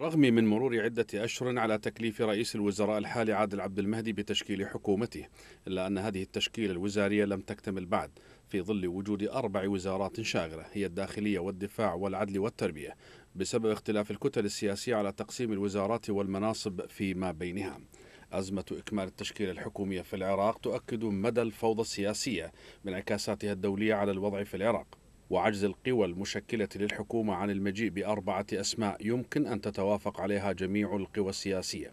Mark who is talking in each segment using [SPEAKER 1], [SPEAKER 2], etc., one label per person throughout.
[SPEAKER 1] رغم من مرور عدة أشهر على تكليف رئيس الوزراء الحالي عادل عبد المهدي بتشكيل حكومته إلا أن هذه التشكيلة الوزارية لم تكتمل بعد في ظل وجود أربع وزارات شاغرة هي الداخلية والدفاع والعدل والتربية بسبب اختلاف الكتل السياسية على تقسيم الوزارات والمناصب فيما بينها أزمة إكمال التشكيلة الحكومية في العراق تؤكد مدى الفوضى السياسية بانعكاساتها الدولية على الوضع في العراق وعجز القوى المشكلة للحكومة عن المجيء بأربعة أسماء يمكن أن تتوافق عليها جميع القوى السياسية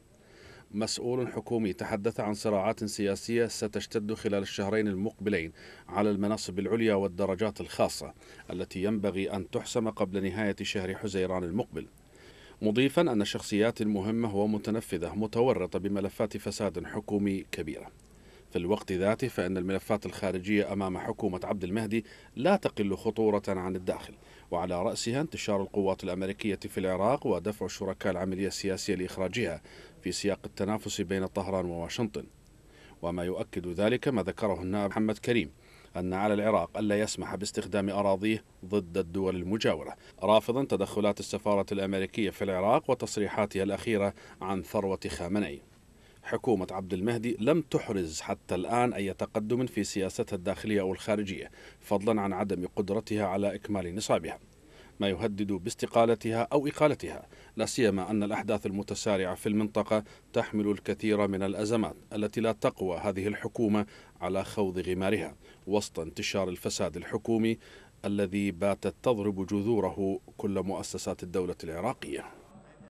[SPEAKER 1] مسؤول حكومي تحدث عن صراعات سياسية ستشتد خلال الشهرين المقبلين على المناصب العليا والدرجات الخاصة التي ينبغي أن تحسم قبل نهاية شهر حزيران المقبل مضيفا أن الشخصيات المهمة ومتنفذة متورطة بملفات فساد حكومي كبيرة في الوقت ذاته فإن الملفات الخارجية أمام حكومة عبد المهدي لا تقل خطورة عن الداخل وعلى رأسها انتشار القوات الأمريكية في العراق ودفع شركاء العملية السياسية لإخراجها في سياق التنافس بين طهران وواشنطن وما يؤكد ذلك ما ذكره النائب محمد كريم أن على العراق ألا يسمح باستخدام أراضيه ضد الدول المجاورة رافضا تدخلات السفارة الأمريكية في العراق وتصريحاتها الأخيرة عن ثروة خامنئي حكومة عبد المهدي لم تحرز حتى الآن أي تقدم في سياستها الداخلية أو الخارجية فضلا عن عدم قدرتها على إكمال نصابها ما يهدد باستقالتها أو إقالتها لا سيما أن الأحداث المتسارعة في المنطقة تحمل الكثير من الأزمات التي لا تقوى هذه الحكومة على خوض غمارها وسط انتشار الفساد الحكومي الذي باتت تضرب جذوره كل مؤسسات الدولة العراقية